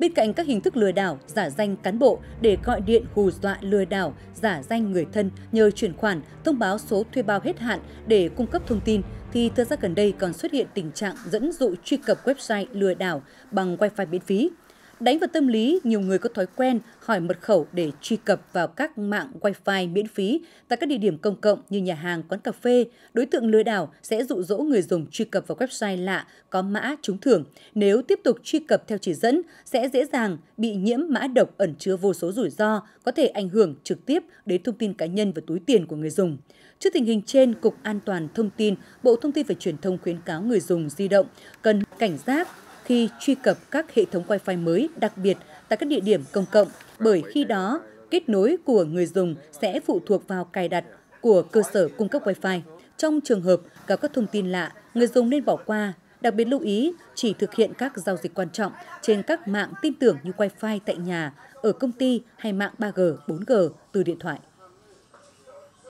Bên cạnh các hình thức lừa đảo, giả danh cán bộ để gọi điện hù dọa lừa đảo, giả danh người thân nhờ chuyển khoản, thông báo số thuê bao hết hạn để cung cấp thông tin, thì thời gian gần đây còn xuất hiện tình trạng dẫn dụ truy cập website lừa đảo bằng wi-fi miễn phí. Đánh vào tâm lý, nhiều người có thói quen hỏi mật khẩu để truy cập vào các mạng Wi-Fi miễn phí tại các địa điểm công cộng như nhà hàng, quán cà phê. Đối tượng lừa đảo sẽ dụ dỗ người dùng truy cập vào website lạ có mã trúng thưởng. Nếu tiếp tục truy cập theo chỉ dẫn, sẽ dễ dàng bị nhiễm mã độc ẩn chứa vô số rủi ro, có thể ảnh hưởng trực tiếp đến thông tin cá nhân và túi tiền của người dùng. Trước tình hình trên, Cục An toàn Thông tin, Bộ Thông tin và Truyền thông khuyến cáo người dùng di động cần cảnh giác khi truy cập các hệ thống Wi-Fi mới, đặc biệt tại các địa điểm công cộng, bởi khi đó kết nối của người dùng sẽ phụ thuộc vào cài đặt của cơ sở cung cấp Wi-Fi. Trong trường hợp gặp các thông tin lạ, người dùng nên bỏ qua, đặc biệt lưu ý chỉ thực hiện các giao dịch quan trọng trên các mạng tin tưởng như Wi-Fi tại nhà, ở công ty hay mạng 3G, 4G từ điện thoại.